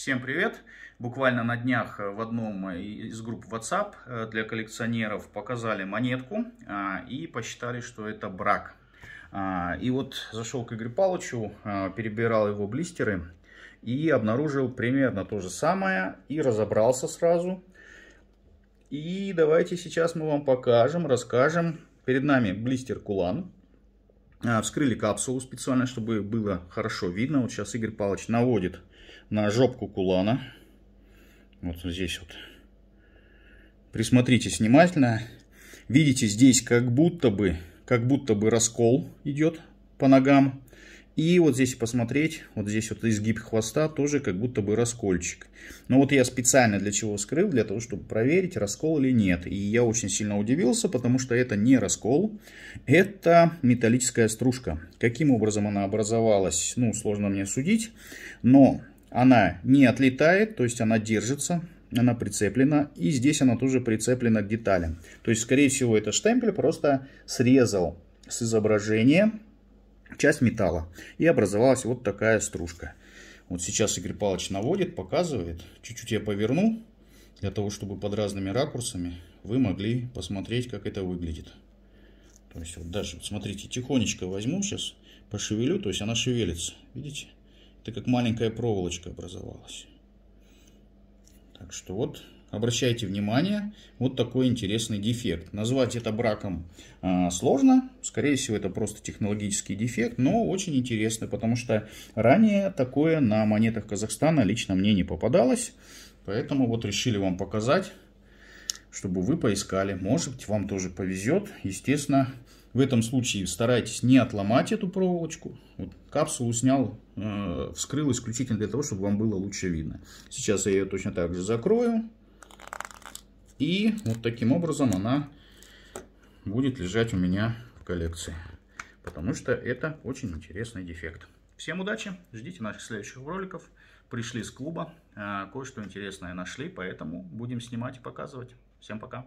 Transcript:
Всем привет! Буквально на днях э, в одном э, из групп WhatsApp э, для коллекционеров показали монетку а, и посчитали, что это брак. А, и вот зашел к Игорю Палычу, а, перебирал его блистеры и обнаружил примерно то же самое и разобрался сразу. И давайте сейчас мы вам покажем, расскажем. Перед нами блистер Кулан а, вскрыли капсулу специально, чтобы было хорошо видно. Вот сейчас Игорь Павлович наводит на жопку кулана. Вот здесь вот. Присмотрите внимательно. Видите, здесь как будто бы, как будто бы раскол идет по ногам. И вот здесь посмотреть, вот здесь вот изгиб хвоста тоже как будто бы раскольчик. Но вот я специально для чего скрыл, для того, чтобы проверить, раскол или нет. И я очень сильно удивился, потому что это не раскол, это металлическая стружка. Каким образом она образовалась, ну, сложно мне судить, но она не отлетает, то есть она держится, она прицеплена, и здесь она тоже прицеплена к деталям. То есть, скорее всего, это штемпель просто срезал с изображения часть металла. И образовалась вот такая стружка. Вот сейчас Игорь Павлович наводит, показывает. Чуть-чуть я поверну, для того, чтобы под разными ракурсами вы могли посмотреть, как это выглядит. То есть вот даже, смотрите, тихонечко возьму сейчас, пошевелю, то есть она шевелится, видите? Это как маленькая проволочка образовалась. Так что вот Обращайте внимание, вот такой интересный дефект. Назвать это браком э, сложно, скорее всего это просто технологический дефект, но очень интересный, потому что ранее такое на монетах Казахстана лично мне не попадалось. Поэтому вот решили вам показать, чтобы вы поискали. Может быть вам тоже повезет. Естественно, в этом случае старайтесь не отломать эту проволочку. Вот капсулу снял, э, вскрыл исключительно для того, чтобы вам было лучше видно. Сейчас я ее точно так же закрою. И вот таким образом она будет лежать у меня в коллекции. Потому что это очень интересный дефект. Всем удачи, ждите наших следующих роликов. Пришли с клуба, а, кое-что интересное нашли, поэтому будем снимать и показывать. Всем пока!